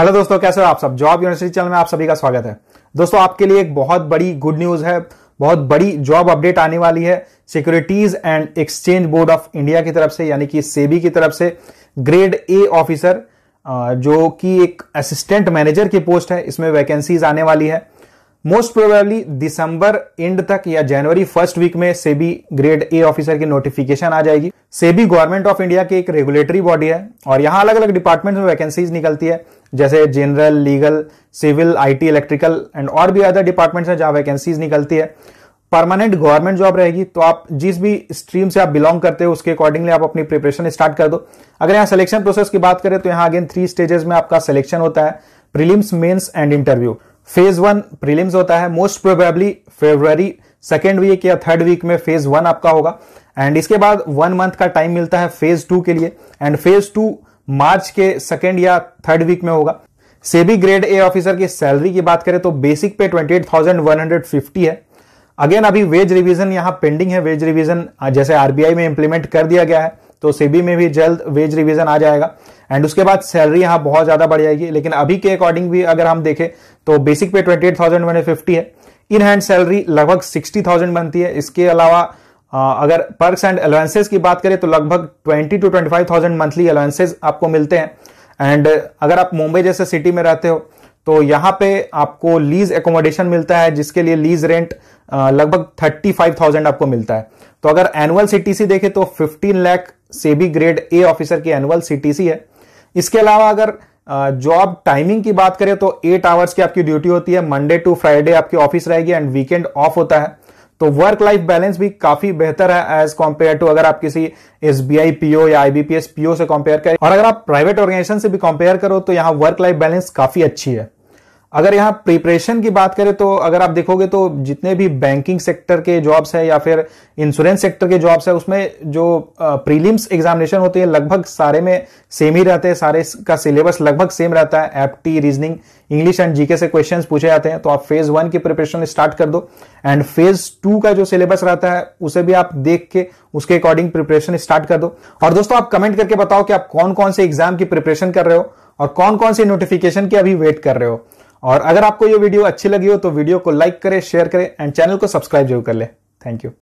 hello दोस्तों कैसे हो आप सब जॉब यूनिवर्सिटी चैनल में आप सभी का स्वागत है दोस्तों आपके लिए एक बहुत बड़ी गुड न्यूज है बहुत बड़ी जॉब अपडेट आने वाली है securities and exchange board of India की तरफ से यानी कि सेबी की तरफ से ग्रेड ए ऑफिसर जो कि एक असिस्टेंट मैनेजर की पोस्ट है इसमें वैकेंसीज आने वाली है मोस्ट प्रोबेबली दिसंबर एंड तक या जनवरी फर्स्ट वीक में सेबी ग्रेड ए ऑफिसर की नोटिफिकेशन आ जाएगी सेबी गवर्नमेंट ऑफ इंडिया की एक रेगुलेटरी बॉडी है और यहाँ अलग अलग डिपार्टमेंट में वैकेंसीज निकलती है जैसे general legal civil IT electrical and और भी अदर डिपार्टमेंट्स है जहां वैकेंसीज निकलती है परमानेंट गवर्नमेंट जॉब रहेगी तो आप जिस भी स्ट्रीम से आप बिलोंग करते हो उसके अकॉर्डिंगली आप अपनी प्रिपरेशन स्टार्ट कर दो अगर यहाँ सिलेक्शन प्रोसेस की बात करें तो यहाँ अगेन थ्री स्टेजेस में आपका सिलेक्शन होता है prelims mains and interview phase one prelims होता है most probably February second week या थर्ड वीक में फेज वन आपका होगा एंड इसके बाद वन मंथ का टाइम मिलता है फेज टू के लिए एंड फेज टू मार्च के सेकेंड या थर्ड वीक में होगा सेबी ग्रेड ए ऑफिसर की सैलरी की बात करें तो बेसिक पे 28,150 है अगेन अभी वेज रिवीजन यहाँ पेंडिंग है वेज रिवीजन जैसे आरबीआई में इंप्लीमेंट कर दिया गया है तो सेबी में भी जल्द वेज रिविजन आ जाएगा एंड उसके बाद सैलरी यहाँ बहुत ज़्यादा बढ़ जाएगी लेकिन अभी के अकॉर्डिंग भी अगर हम देखें तो बेसिक पे ट्वेंटी एट थाउजेंड फिफ्टी है इन हैंड सैलरी लगभग सिक्सटी थाउजेंड बनती है इसके अलावा अगर पर्स एंड अलाउंसेज की बात करें तो लगभग twenty two twenty five thousand monthly allowances आपको मिलते हैं एंड अगर आप मुंबई जैसे सिटी में रहते हो तो यहां पे आपको लीज एकोमोडेशन मिलता है जिसके लिए लीज रेंट लगभग थर्टी फाइव थाउजेंड आपको मिलता है तो अगर एनुअल सीटीसी देखे तो फिफ्टीन लैख से भी ग्रेड ए ऑफिसर की एनुअल सीटीसी है इसके अलावा अगर जॉब टाइमिंग की बात करें तो एट आवर्स की आपकी ड्यूटी होती है मंडे टू फ्राइडे आपकी ऑफिस रहेगी एंड वीकेंड ऑफ होता है तो वर्क लाइफ बैलेंस भी काफी बेहतर है एज कंपेयर टू अगर आप किसी एस बी आई पीओ या आईबीपीएस पीओ से कंपेयर करें और अगर आप प्राइवेट ऑर्गेनाइजेशन से भी कंपेयर करो तो यहाँ वर्क लाइफ बैलेंस काफी अच्छी है अगर यहाँ प्रिपरेशन की बात करें तो अगर आप देखोगे तो जितने भी बैंकिंग सेक्टर के जॉब्स है या फिर इंश्योरेंस सेक्टर के जॉब्स है उसमें जो प्रीलिम्स एग्जामिनेशन होते हैं लगभग सारे में सेम ही रहते हैं सारे का सिलेबस लगभग सेम रहता है T reasoning English and GK से क्वेश्चंस पूछे जाते हैं तो आप फेज वन की प्रिपरेशन स्टार्ट कर दो एंड फेज टू का जो सिलेबस रहता है उसे भी आप देख के उसके अकॉर्डिंग प्रिपरेशन स्टार्ट कर दो और दोस्तों आप कमेंट करके बताओ कि आप कौन कौन से एग्जाम की प्रिपरेशन कर रहे हो और कौन कौन से नोटिफिकेशन की अभी वेट कर रहे हो और अगर आपको ये वीडियो अच्छी लगी हो तो वीडियो को लाइक करें शेयर करें एंड चैनल को सब्सक्राइब जरूर कर लें थैंक यू